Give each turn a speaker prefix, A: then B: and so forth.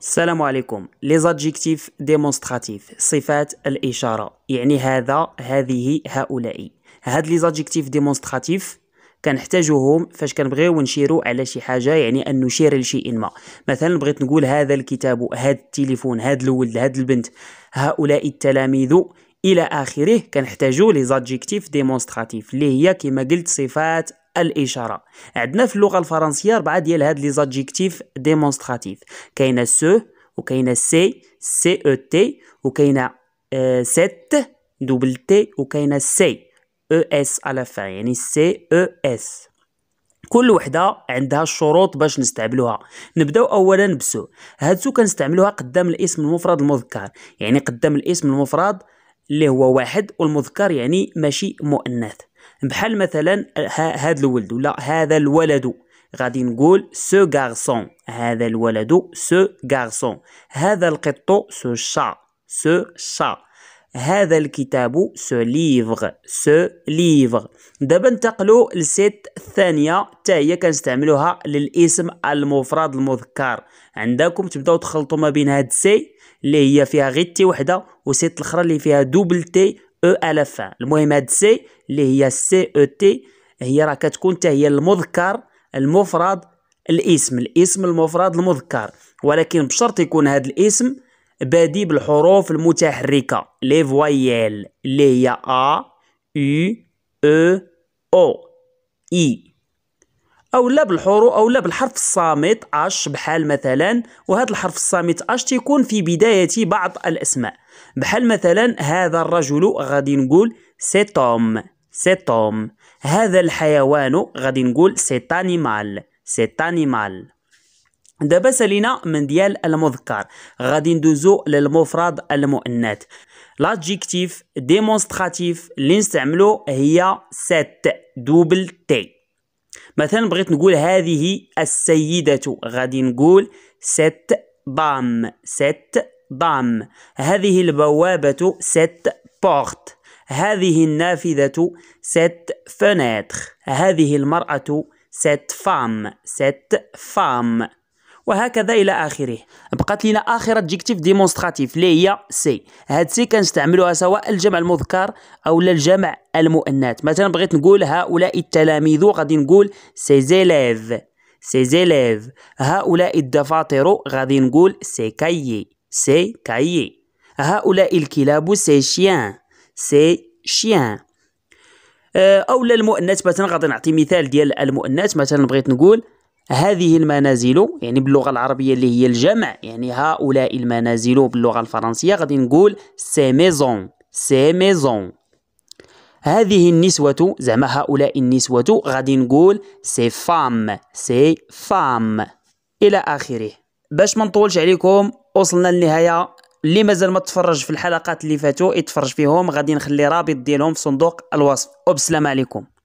A: السلام عليكم لي زادجيكتيف ديمونستراتيف صفات الاشاره يعني هذا هذه هؤلاء هاد لي زادجيكتيف ديمونستراتيف كنحتاجوهم فاش كنبغيو نشيرو على شي حاجه يعني ان نشير لشيء ما مثلا بغيت نقول هذا الكتاب هاد التليفون هاد الولد هاد البنت هؤلاء التلاميذ الى اخره كنحتاجو لي زادجيكتيف ديمونستراتيف اللي هي كما قلت صفات الاشاره عندنا في اللغه الفرنسيه اربعه ديال هاد لي زادجيكتيف ديمونستراتيف كاينه سو وكاينه سي سي او تي وكاينه سيت دوبل تي وكاينه سي او اس على فا يعني سي او اس كل وحده عندها الشروط باش نستعملوها نبداو اولا بسو هاد سو كنستعملوها قدام الاسم المفرد المذكر يعني قدام الاسم المفرد اللي هو واحد والمذكر يعني ماشي مؤنث بحال مثلا هذا الولد ولا هذا الولد غادي نقول سو غارسون هذا الولد سو غارسون هذا القط سو شا سو شا هذا الكتاب سو ليفغ سو ليفغ دابا ننتقلوا لسيت الثانيه حتى هي كنستعملوها للاسم المفرد المذكر عندكم تبداو تخلطوا ما بين هاد سي اللي هي فيها غير تي وحده وسيت الاخرى اللي فيها دوبل تي او على فان المهم هاد سي اللي هي سي او تي هي راه كتكون حتى هي المذكر المفرد الاسم الاسم المفرد المذكر ولكن بشرط يكون هذا الاسم بادي بالحروف المتحركه لي فواييل e اللي هي ا يو او او اي او لا بالحروف او لا بالحرف الصامت اش بحال مثلا وهذا الحرف الصامت اش تيكون في بدايه بعض الاسماء بحال مثلا هذا الرجل غادي نقول سي توم هذا الحيوان غادي نقول سي انيمال دابا سالينا من ديال المذكر غادي ندوزو للمفرد المؤنث لادجيكتيف ديمونستراتيف اللي نستعملو هي سات دوبل تي مثلا بغيت نقول هذه السيدة غادي نقول ست دام ست دام هذه البوابة ست بورت هذه النافذة ست فناتر هذه المرأة ست فام ست فام وهكذا الى اخره بقات لنا اخر ادجكتيف ديمونستراتيف اللي هي سي هاد سي كنستعملوها سواء الجمع المذكر او الجمع المؤنث مثلا بغيت نقول هؤلاء التلاميذ غادي نقول سي سي زيليف هؤلاء الدفاتر غادي نقول سي سي كاي هؤلاء الكلاب سي شيان سي شيان او للمؤنث مثلا غادي نعطي مثال ديال المؤنث مثلا بغيت نقول هذه المنازل يعني باللغة العربية اللي هي الجمع يعني هؤلاء المنازل باللغة الفرنسية غادي نقول سي ميزون سي ميزون هذه النسوة زعما هؤلاء النسوة غادي نقول سي فام سي فام إلى آخره باش ما نطولش عليكم وصلنا للنهاية اللي مازال ما تفرج في الحلقات اللي فاتوا يتفرج فيهم غادي نخلي رابط ديالهم في صندوق الوصف وبسلام عليكم